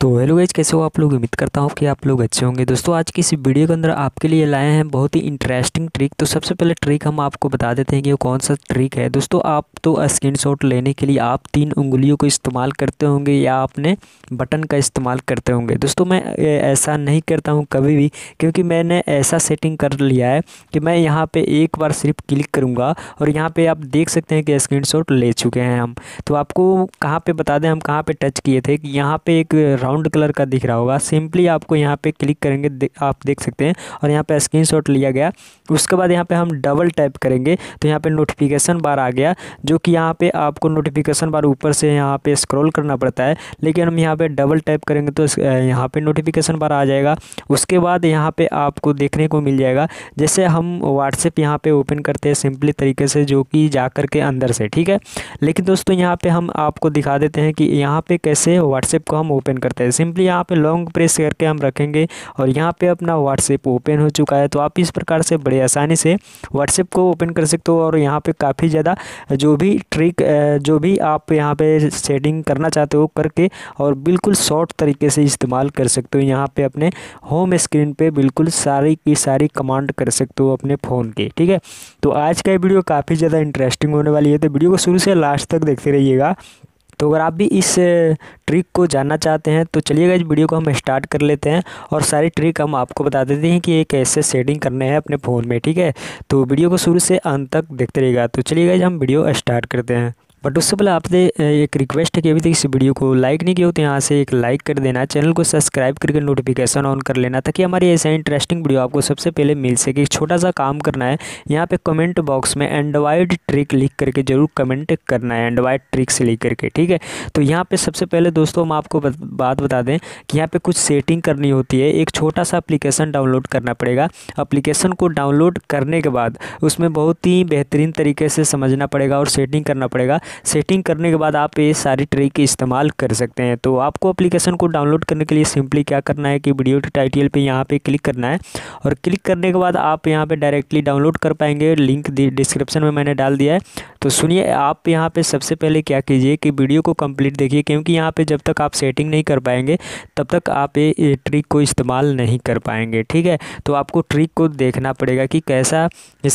तो hello guys कैसे हो आप लोग उम्मीद करता हूँ कि आप लोग अच्छे होंगे दोस्तों आज की इस वीडियो के अंदर आपके लिए लाए हैं बहुत ही इंटरेस्टिंग ट्रिक तो सबसे पहले ट्रिक हम आपको बता देते हैं कि वो कौन सा ट्रिक है दोस्तों आप तो शॉट लेने के लिए आप तीन उंगलियों को इस्तेमाल करते होंगे या आपने बटन का इस्तेमाल करते होंगे दोस्तों मैं ऐसा नहीं करता हूँ कभी भी क्योंकि मैंने ऐसा सेटिंग कर लिया है कि मैं यहाँ पर एक बार सिर्फ क्लिक करूँगा और यहाँ पर आप देख सकते हैं कि स्क्रीन ले चुके हैं हम तो आपको कहाँ पर बता दें हम कहाँ पर टच किए थे कि यहाँ पर एक ब्राउन कलर का दिख रहा होगा सिंपली आपको यहाँ पे क्लिक करेंगे दे, आप देख सकते हैं और यहाँ पे शॉट लिया गया उसके बाद यहाँ पे हम डबल टाइप करेंगे तो यहाँ पे नोटिफिकेशन बार आ गया जो कि यहाँ पे आपको नोटिफिकेशन बार ऊपर से यहाँ पे स्क्रॉल करना पड़ता है लेकिन हम यहाँ पे डबल टाइप करेंगे तो यहाँ पे नोटिफिकेशन बार आ जाएगा उसके बाद यहाँ पे आपको देखने को मिल जाएगा जैसे हम व्हाट्सएप यहाँ पे ओपन करते हैं सिंपली तरीके से जो कि जा कर के अंदर से ठीक है लेकिन दोस्तों यहाँ पे हम आपको दिखा देते हैं कि यहाँ पे कैसे व्हाट्सएप को हम ओपन करते हैं जाता है सिंपली यहाँ पे लॉन्ग प्रेस करके हम रखेंगे और यहाँ पे अपना व्हाट्सएप ओपन हो चुका है तो आप इस प्रकार से बड़े आसानी से व्हाट्सएप को ओपन कर सकते हो और यहाँ पे काफ़ी ज़्यादा जो भी ट्रिक जो भी आप यहाँ पे सेटिंग करना चाहते हो करके और बिल्कुल शॉर्ट तरीके से इस्तेमाल कर सकते हो यहाँ पर अपने होम स्क्रीन पर बिल्कुल सारी की सारी कमांड कर सकते हो अपने फ़ोन के ठीक है तो आज का वीडियो काफ़ी ज़्यादा इंटरेस्टिंग होने वाली है तो वीडियो को शुरू से लास्ट तक देखते रहिएगा तो अगर आप भी इस ट्रिक को जानना चाहते हैं तो चलिएगा इस वीडियो को हम स्टार्ट कर लेते हैं और सारी ट्रिक हम आपको बता देते हैं कि ये कैसे सेटिंग करने हैं अपने फ़ोन में ठीक है तो वीडियो को शुरू से अंत तक देखते रहेगा तो चलिएगा हम वीडियो स्टार्ट करते हैं बट उससे पहले आपसे एक रिक्वेस्ट है कि अभी तक इस वीडियो को लाइक नहीं किया हो तो यहाँ से एक लाइक कर देना चैनल को सब्सक्राइब करके नोटिफिकेशन ऑन कर लेना ताकि हमारी ऐसा इंटरेस्टिंग वीडियो आपको सबसे पहले मिल सके छोटा सा काम करना है यहाँ पे कमेंट बॉक्स में एंडवाइड ट्रिक लिख करके ज़रूर कमेंट करना है एंडवाइड ट्रिक से लिख करके ठीक है तो यहाँ पर सबसे पहले दोस्तों हम आपको बात बता दें कि यहाँ पर कुछ सेटिंग करनी होती है एक छोटा सा अप्लीकेशन डाउनलोड करना पड़ेगा अप्लीकेशन को डाउनलोड करने के बाद उसमें बहुत ही बेहतरीन तरीके से समझना पड़ेगा और सेटिंग करना पड़ेगा सेटिंग करने के बाद आप ये सारी ट्रिक इस्तेमाल कर सकते हैं तो आपको एप्लीकेशन को डाउनलोड करने के लिए सिंपली क्या करना है कि वीडियो टाइटल पे यहाँ पे क्लिक करना है और क्लिक करने के बाद आप यहाँ पे डायरेक्टली डाउनलोड कर पाएंगे लिंक डिस्क्रिप्शन में मैंने डाल दिया है तो सुनिए आप यहाँ पर सबसे पहले क्या कीजिए कि वीडियो को कम्प्लीट देखिए क्योंकि यहाँ पर जब तक आप सेटिंग नहीं कर पाएंगे तब तक आप ये ट्रिक को इस्तेमाल नहीं कर पाएंगे ठीक है तो आपको ट्रिक को देखना पड़ेगा कि कैसा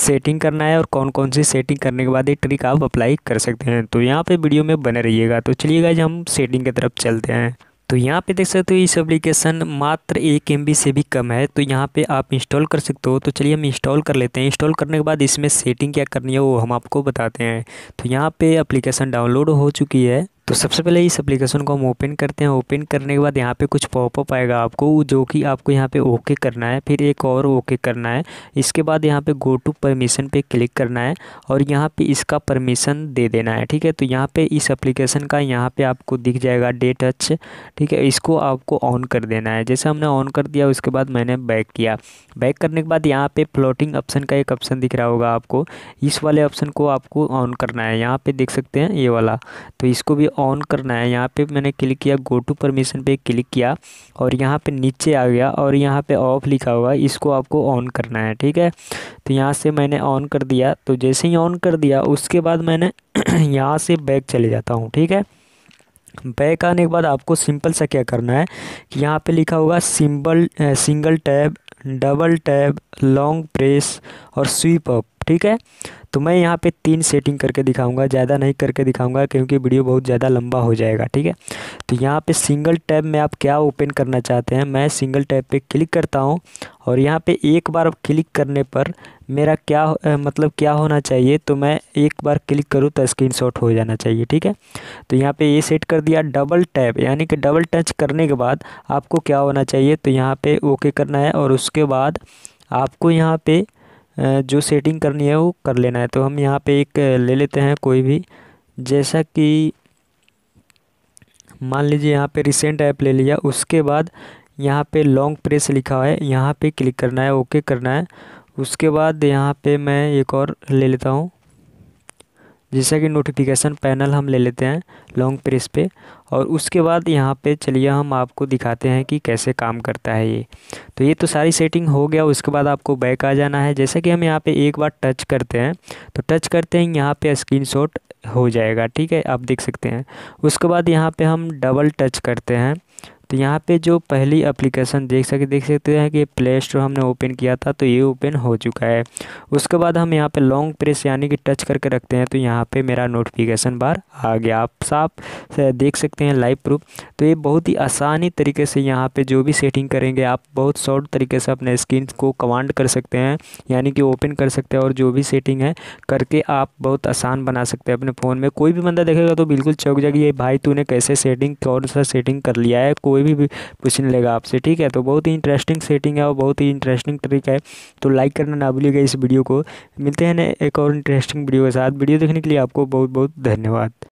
सेटिंग करना है और कौन कौन सी सेटिंग करने के बाद ये ट्रिक आप अप्लाई कर सकते हैं हैं तो यहाँ पे वीडियो में बने रहिएगा तो चलिए गाइज हम सेटिंग की तरफ चलते हैं तो यहाँ पे देख सकते हो इस एप्लीकेशन मात्र एक एम से भी कम है तो यहाँ पे आप इंस्टॉल कर सकते हो तो चलिए हम इंस्टॉल कर लेते हैं इंस्टॉल करने के बाद इसमें सेटिंग क्या करनी है वो हम आपको बताते हैं तो यहाँ पे एप्लीकेशन डाउनलोड हो चुकी है तो सबसे पहले इस एप्लीकेशन को हम ओपन करते हैं ओपन करने के बाद यहाँ पे कुछ पॉपअप आएगा आपको जो कि आपको यहाँ पे ओके करना है फिर एक और ओके करना है इसके बाद यहाँ पे गो टू परमिशन पे क्लिक करना है और यहाँ पे इसका परमिशन दे देना है ठीक है तो यहाँ पे इस एप्लीकेशन का यहाँ पे आपको दिख जाएगा डेट टच ठीक है इसको आपको ऑन कर देना है जैसे हमने ऑन कर दिया उसके बाद मैंने बैक किया बैक करने के बाद यहाँ पर फ्लोटिंग ऑप्शन का एक ऑप्शन दिख रहा होगा आपको इस वाले ऑप्शन को आपको ऑन करना है यहाँ पर देख सकते हैं ये वाला तो इसको भी ऑन करना है यहाँ पे मैंने क्लिक किया गो टू परमिशन पे क्लिक किया और यहाँ पे नीचे आ गया और यहाँ पे ऑफ़ लिखा हुआ इसको आपको ऑन करना है ठीक है तो यहाँ से मैंने ऑन कर दिया तो जैसे ही ऑन कर दिया उसके बाद मैंने यहाँ से बैक चले जाता हूँ ठीक है बैक आने के बाद आपको सिंपल सा क्या करना है कि यहाँ पे लिखा होगा simple single tab double tab long press और स्वीप अप ठीक है तो मैं यहाँ पे तीन सेटिंग करके दिखाऊंगा ज़्यादा नहीं करके दिखाऊंगा क्योंकि वीडियो बहुत ज़्यादा लंबा हो जाएगा ठीक है तो यहाँ पे सिंगल टैब में आप क्या ओपन करना चाहते हैं मैं सिंगल टैब पे क्लिक करता हूँ और यहाँ पे एक बार क्लिक करने पर मेरा क्या मतलब क्या होना चाहिए तो मैं एक बार क्लिक करूँ तो स्क्रीन हो जाना चाहिए ठीक है तो यहाँ पर ये सेट कर दिया डबल टैब यानी कि डबल टच करने के बाद आपको क्या होना चाहिए तो यहाँ पर ओके करना है और उसके बाद आपको यहाँ पर जो सेटिंग करनी है वो कर लेना है तो हम यहाँ पे एक ले लेते हैं कोई भी जैसा कि मान लीजिए यहाँ पे रिसेंट ऐप ले लिया उसके बाद यहाँ पे लॉन्ग प्रेस लिखा है यहाँ पे क्लिक करना है ओके करना है उसके बाद यहाँ पे मैं एक और ले लेता हूँ जैसा कि नोटिफिकेशन पैनल हम ले लेते हैं लॉन्ग प्रेस पे और उसके बाद यहाँ पे चलिए हम आपको दिखाते हैं कि कैसे काम करता है ये तो ये तो सारी सेटिंग हो गया उसके बाद आपको बैक आ जाना है जैसे कि हम यहाँ पे एक बार टच करते हैं तो टच करते हैं यहाँ पे स्क्रीन हो जाएगा ठीक है आप देख सकते हैं उसके बाद यहाँ पर हम डबल टच करते हैं तो यहाँ पे जो पहली एप्लीकेशन देख सके देख सकते हैं कि प्ले स्टोर हमने ओपन किया था तो ये ओपन हो चुका है उसके बाद हम यहाँ पे लॉन्ग प्रेस यानी कि टच करके रखते हैं तो यहाँ पे मेरा नोटिफिकेशन बार आ गया आप साफ देख सकते हैं लाइव प्रूफ तो ये बहुत ही आसानी तरीके से यहाँ पर जो भी सेटिंग करेंगे आप बहुत शॉर्ट तरीके से अपने स्क्रीन को कमांड कर सकते हैं यानी कि ओपन कर सकते हैं और जो भी सेटिंग है करके आप बहुत आसान बना सकते हैं अपने फ़ोन में कोई भी बंदा देखेगा तो बिल्कुल चौक जाएगी ये भाई तूने कैसे सेटिंग कौन सा सेटिंग कर लिया है कोई कोई भी पूछने लगेगा आपसे ठीक है तो बहुत ही इंटरेस्टिंग सेटिंग है और बहुत ही इंटरेस्टिंग तरीका है तो लाइक करना ना भूलिएगा इस वीडियो को मिलते हैं एक और इंटरेस्टिंग वीडियो के साथ वीडियो देखने के लिए आपको बहुत बहुत धन्यवाद